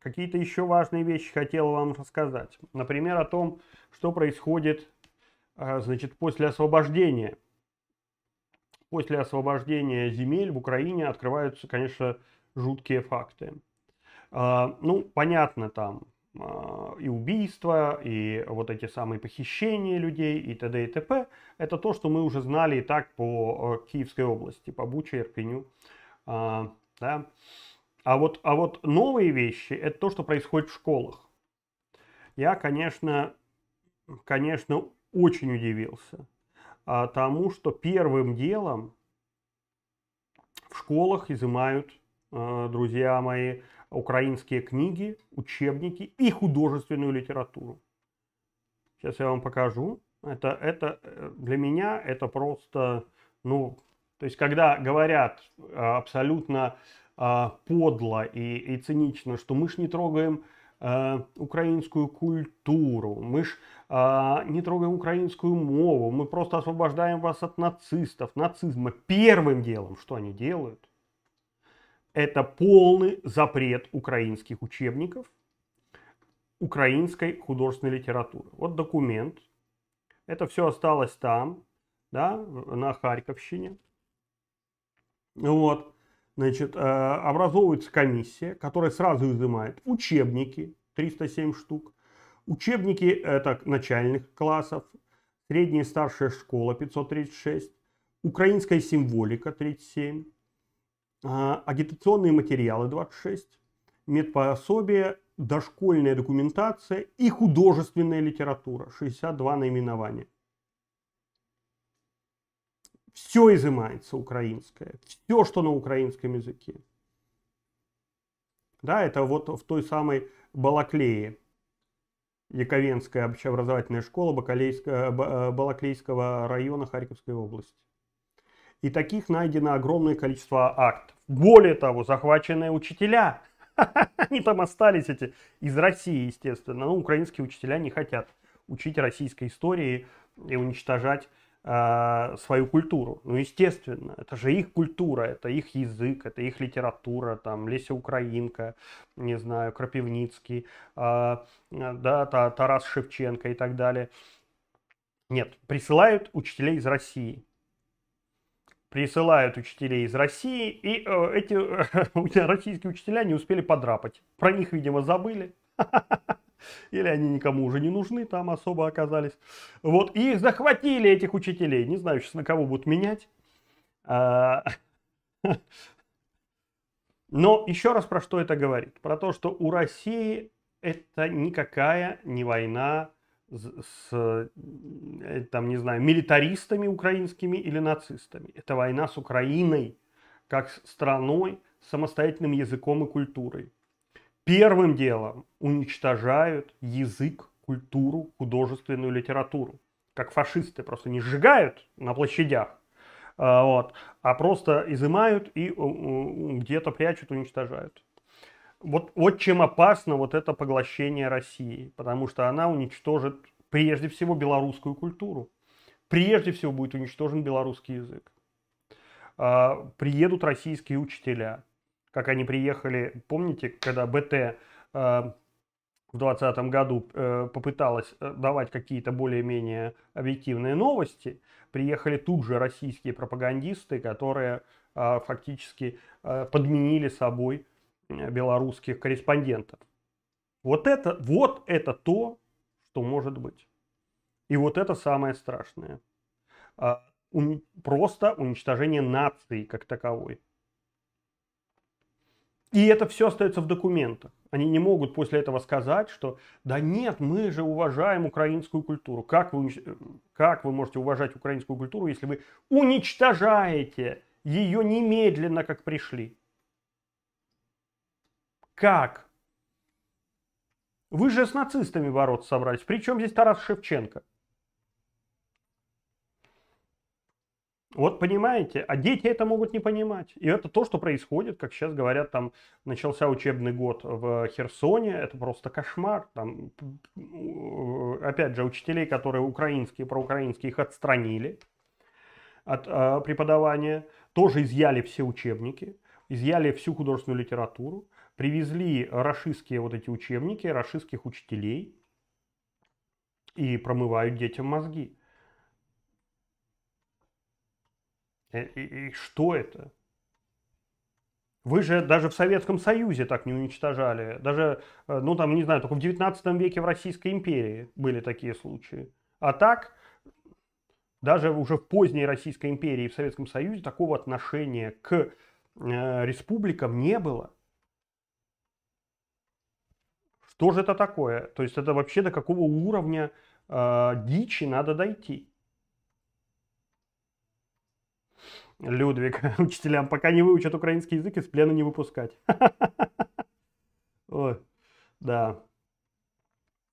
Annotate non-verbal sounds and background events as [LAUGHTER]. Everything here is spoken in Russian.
какие-то еще важные вещи хотел вам рассказать. Например, о том, что происходит э, значит, после освобождения. После освобождения земель в Украине открываются, конечно, жуткие факты. А, ну, понятно, там а, и убийства, и вот эти самые похищения людей, и т.д. и т.п. Это то, что мы уже знали и так по э, Киевской области, по Буче, Ирпеню. А, да? А вот, а вот новые вещи – это то, что происходит в школах. Я, конечно, конечно, очень удивился а, тому, что первым делом в школах изымают, а, друзья мои, украинские книги, учебники и художественную литературу. Сейчас я вам покажу. Это, это э, для меня это просто, ну, то есть, когда говорят а, абсолютно а, подло и, и цинично, что мы ж не трогаем э, украинскую культуру, мы ж а, не трогаем украинскую мову, мы просто освобождаем вас от нацистов, нацизма. Первым делом, что они делают, это полный запрет украинских учебников, украинской художественной литературы. Вот документ, это все осталось там, да, на Харьковщине. Вот значит, э, образовывается комиссия, которая сразу изымает учебники, 307 штук, учебники это начальных классов, средняя и старшая школа 536, украинская символика 37, э, агитационные материалы 26, медпособие, дошкольная документация и художественная литература 62 наименования все изымается украинское, все, что на украинском языке. Да, это вот в той самой Балаклее, Яковенская общеобразовательная школа э, э, Балаклейского района Харьковской области. И таких найдено огромное количество актов. Более того, захваченные учителя. [LAUGHS] Они там остались эти из России, естественно. Но ну, украинские учителя не хотят учить российской истории и уничтожать а, свою культуру. Ну, естественно, это же их культура, это их язык, это их литература, там, Леся Украинка, не знаю, Крапивницкий, а, да, Тарас Шевченко и так далее. Нет, присылают учителей из России. Присылают учителей из России, и э, эти [LAUGHS] российские учителя не успели подрапать. Про них, видимо, забыли. [LAUGHS] Или они никому уже не нужны, там особо оказались. Вот, и захватили этих учителей. Не знаю сейчас, на кого будут менять. А, [LAUGHS] но еще раз про что это говорит? Про то, что у России это никакая не война с, э, там, не знаю, милитаристами украинскими или нацистами. Это война с Украиной, как страной, самостоятельным языком и культурой первым делом уничтожают язык, культуру, художественную литературу. Как фашисты просто не сжигают на площадях, а, вот, а просто изымают и где-то прячут, уничтожают. Вот, вот чем опасно вот это поглощение России, потому что она уничтожит прежде всего белорусскую культуру. Прежде всего будет уничтожен белорусский язык. А, приедут российские учителя, как они приехали, помните, когда БТ э, в 2020 году э, попыталась э, давать какие-то более-менее объективные новости, приехали тут же российские пропагандисты, которые э, фактически э, подменили собой э, белорусских корреспондентов. Вот это, вот это то, что может быть. И вот это самое страшное. Э, просто уничтожение нации как таковой. И это все остается в документах. Они не могут после этого сказать, что да нет, мы же уважаем украинскую культуру. Как вы, как вы можете уважать украинскую культуру, если вы уничтожаете ее немедленно, как пришли? Как? Вы же с нацистами бороться собрались. Причем здесь Тарас Шевченко? Вот понимаете, а дети это могут не понимать. И это то, что происходит, как сейчас говорят, там начался учебный год в Херсоне, это просто кошмар. Там, э, опять же, учителей, которые украинские, проукраинские, их отстранили от э, преподавания, тоже изъяли все учебники, изъяли всю художественную литературу, привезли рашистские вот эти учебники, рашистских учителей и промывают детям мозги. И, э, и, и что это? Вы же даже в Советском Союзе так не уничтожали. Даже, э, ну там, не знаю, только в 19 веке в Российской империи были такие случаи. А так, даже уже в поздней Российской империи и в Советском Союзе такого отношения к э, республикам не было. Что же это такое? То есть это вообще до какого уровня э, дичи надо дойти? Людвиг, [LAUGHS] учителям, пока не выучат украинский язык, из плена не выпускать. [LAUGHS] Ой, да.